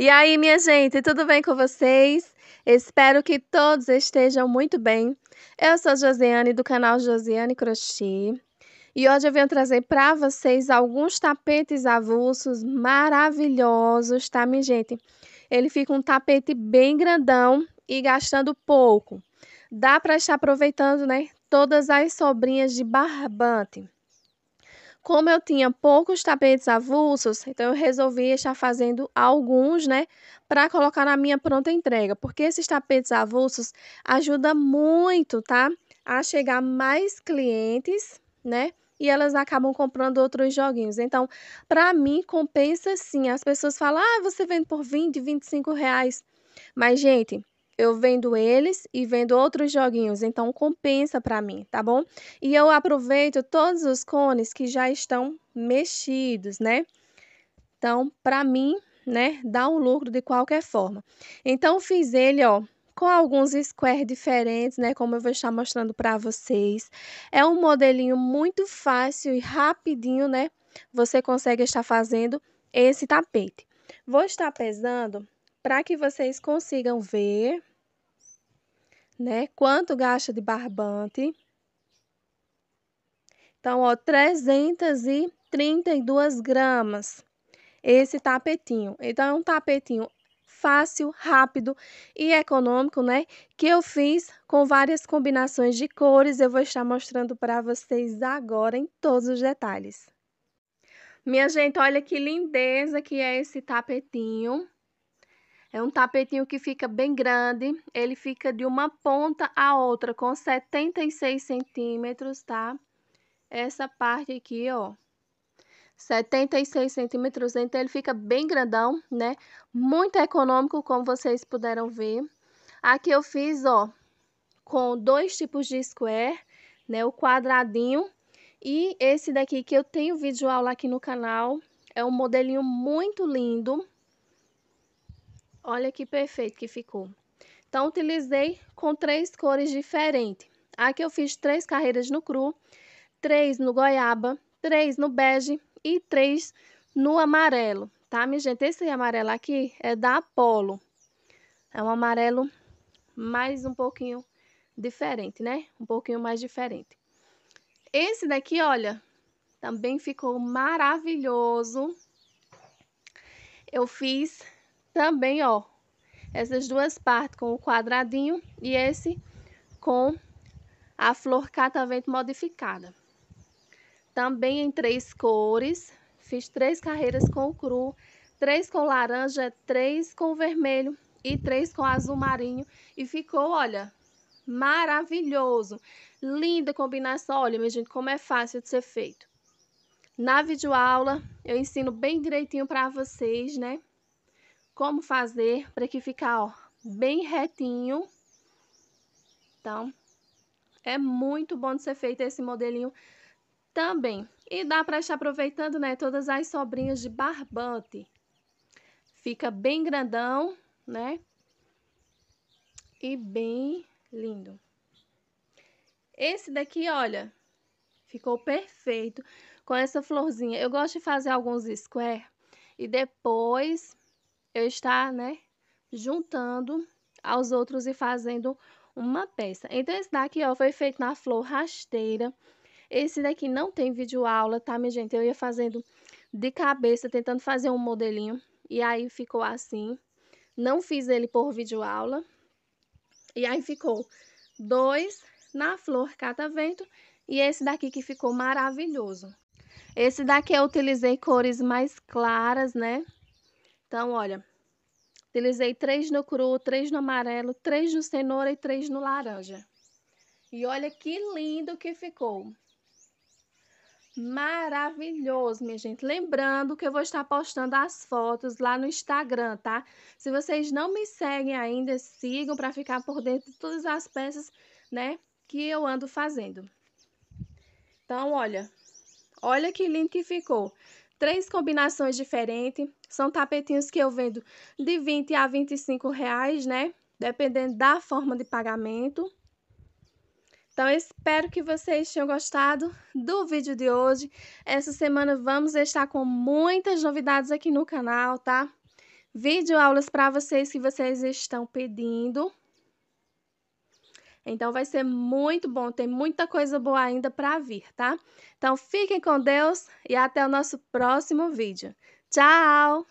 E aí, minha gente, tudo bem com vocês? Espero que todos estejam muito bem. Eu sou Josiane do canal Josiane Crochê. E hoje eu venho trazer para vocês alguns tapetes avulsos maravilhosos, tá, minha gente? Ele fica um tapete bem grandão e gastando pouco. Dá para estar aproveitando, né, todas as sobrinhas de barbante. Como eu tinha poucos tapetes avulsos, então eu resolvi estar fazendo alguns, né, para colocar na minha pronta entrega, porque esses tapetes avulsos ajudam muito, tá? A chegar mais clientes, né? e elas acabam comprando outros joguinhos. Então, para mim, compensa sim. As pessoas falam, ah, você vende por 20, 25 reais. Mas, gente, eu vendo eles e vendo outros joguinhos, então compensa para mim, tá bom? E eu aproveito todos os cones que já estão mexidos, né? Então, para mim, né, dá um lucro de qualquer forma. Então, fiz ele, ó, com alguns squares diferentes, né, como eu vou estar mostrando para vocês. É um modelinho muito fácil e rapidinho, né, você consegue estar fazendo esse tapete. Vou estar pesando para que vocês consigam ver, né? Quanto gasta de barbante? Então, ó, 332 gramas esse tapetinho. Então, é um tapetinho fácil, rápido e econômico, né? Que eu fiz com várias combinações de cores. Eu vou estar mostrando para vocês agora em todos os detalhes. Minha gente, olha que lindeza que é esse tapetinho. É um tapetinho que fica bem grande, ele fica de uma ponta a outra com 76 centímetros, tá? Essa parte aqui, ó, 76 centímetros, então ele fica bem grandão, né? Muito econômico, como vocês puderam ver. Aqui eu fiz, ó, com dois tipos de square, né? O quadradinho e esse daqui que eu tenho vídeo aula aqui no canal. É um modelinho muito lindo, Olha que perfeito que ficou. Então, utilizei com três cores diferentes. Aqui eu fiz três carreiras no cru, três no goiaba, três no bege e três no amarelo, tá, minha gente? Esse amarelo aqui é da Apollo. É um amarelo mais um pouquinho diferente, né? Um pouquinho mais diferente. Esse daqui, olha, também ficou maravilhoso. Eu fiz também, ó, essas duas partes com o quadradinho e esse com a flor catavento modificada. Também em três cores, fiz três carreiras com o cru, três com laranja, três com vermelho e três com azul marinho. E ficou, olha, maravilhoso. Linda combinação. Olha, minha gente, como é fácil de ser feito. Na videoaula, eu ensino bem direitinho para vocês, né? como fazer para que ficar ó, bem retinho. Então, é muito bom de ser feito esse modelinho também. E dá para estar aproveitando, né, todas as sobrinhas de barbante. Fica bem grandão, né? E bem lindo. Esse daqui, olha, ficou perfeito com essa florzinha. Eu gosto de fazer alguns square e depois eu estar, né, juntando aos outros e fazendo uma peça. Então, esse daqui, ó, foi feito na flor rasteira. Esse daqui não tem vídeo aula, tá, minha gente? Eu ia fazendo de cabeça, tentando fazer um modelinho. E aí, ficou assim. Não fiz ele por vídeo aula. E aí, ficou dois na flor catavento e esse daqui que ficou maravilhoso. Esse daqui eu utilizei cores mais claras, né? Então, olha, Utilizei três no cru, três no amarelo, três no cenoura e três no laranja. E olha que lindo que ficou. Maravilhoso, minha gente. Lembrando que eu vou estar postando as fotos lá no Instagram, tá? Se vocês não me seguem ainda, sigam para ficar por dentro de todas as peças, né? Que eu ando fazendo. Então, olha. Olha que lindo que ficou três combinações diferentes. São tapetinhos que eu vendo de 20 a 25 reais, né? Dependendo da forma de pagamento. Então, espero que vocês tenham gostado do vídeo de hoje. Essa semana vamos estar com muitas novidades aqui no canal, tá? Vídeo aulas para vocês que vocês estão pedindo. Então vai ser muito bom, tem muita coisa boa ainda para vir, tá? Então fiquem com Deus e até o nosso próximo vídeo. Tchau!